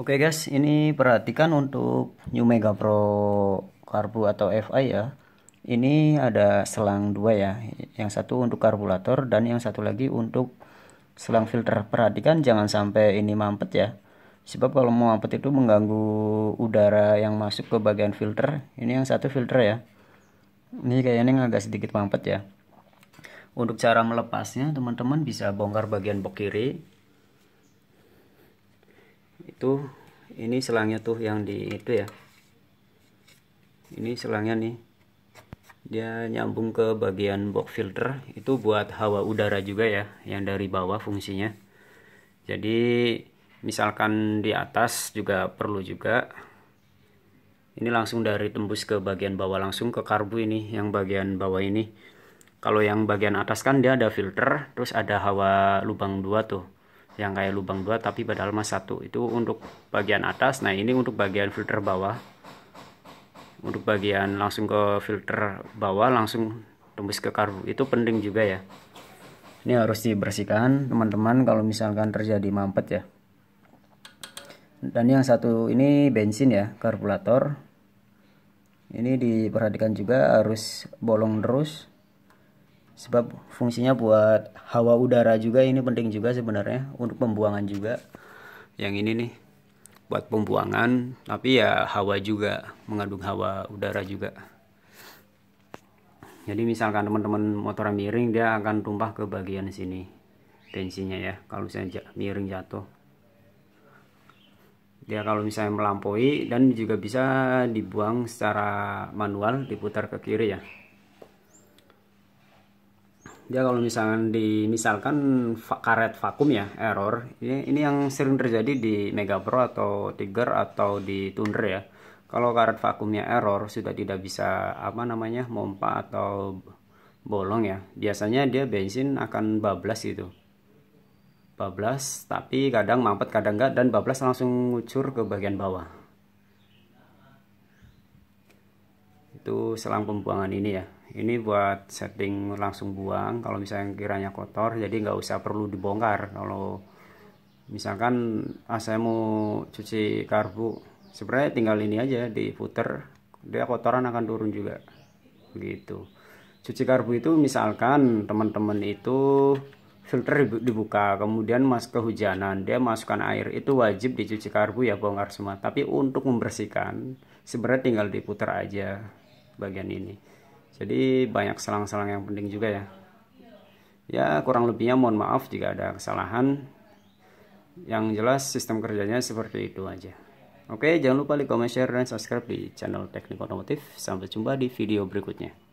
Oke okay guys, ini perhatikan untuk New Mega Pro Karbu atau FI ya. Ini ada selang dua ya, yang satu untuk karburator dan yang satu lagi untuk selang filter. Perhatikan jangan sampai ini mampet ya, sebab kalau mau mampet itu mengganggu udara yang masuk ke bagian filter. Ini yang satu filter ya. Ini kayaknya agak sedikit mampet ya. Untuk cara melepasnya, teman-teman bisa bongkar bagian bok kiri, itu ini selangnya tuh yang di itu ya ini selangnya nih dia nyambung ke bagian box filter itu buat hawa udara juga ya yang dari bawah fungsinya jadi misalkan di atas juga perlu juga ini langsung dari tembus ke bagian bawah langsung ke karbu ini yang bagian bawah ini kalau yang bagian atas kan dia ada filter terus ada hawa lubang dua tuh yang kayak lubang dua tapi padahal mas satu itu untuk bagian atas nah ini untuk bagian filter bawah untuk bagian langsung ke filter bawah langsung tembus ke karbu itu penting juga ya ini harus dibersihkan teman-teman kalau misalkan terjadi mampet ya dan yang satu ini bensin ya karburator ini diperhatikan juga harus bolong terus sebab fungsinya buat hawa udara juga ini penting juga sebenarnya untuk pembuangan juga yang ini nih buat pembuangan tapi ya hawa juga mengandung hawa udara juga jadi misalkan teman-teman motor miring dia akan tumpah ke bagian sini tensinya ya kalau misalnya miring jatuh dia kalau misalnya melampaui dan juga bisa dibuang secara manual diputar ke kiri ya dia kalau misalkan di misalkan karet vakum ya error ini ini yang sering terjadi di Mega Pro atau Tiger atau di Tundra ya kalau karet vakumnya error sudah tidak bisa apa namanya mompa atau bolong ya biasanya dia bensin akan bablas gitu bablas tapi kadang mampet kadang enggak dan bablas langsung ngucur ke bagian bawah itu selang pembuangan ini ya ini buat setting langsung buang kalau misalnya kiranya kotor jadi nggak usah perlu dibongkar kalau misalkan ah saya mau cuci karbu sebenarnya tinggal ini aja diputer dia kotoran akan turun juga gitu cuci karbu itu misalkan teman-teman itu filter dibuka kemudian mas kehujanan dia masukkan air itu wajib dicuci karbu ya bongkar semua tapi untuk membersihkan sebenarnya tinggal diputar aja bagian ini jadi banyak selang-selang yang penting juga ya ya kurang lebihnya mohon maaf jika ada kesalahan yang jelas sistem kerjanya seperti itu aja oke jangan lupa like, comment, share, dan subscribe di channel teknik otomotif sampai jumpa di video berikutnya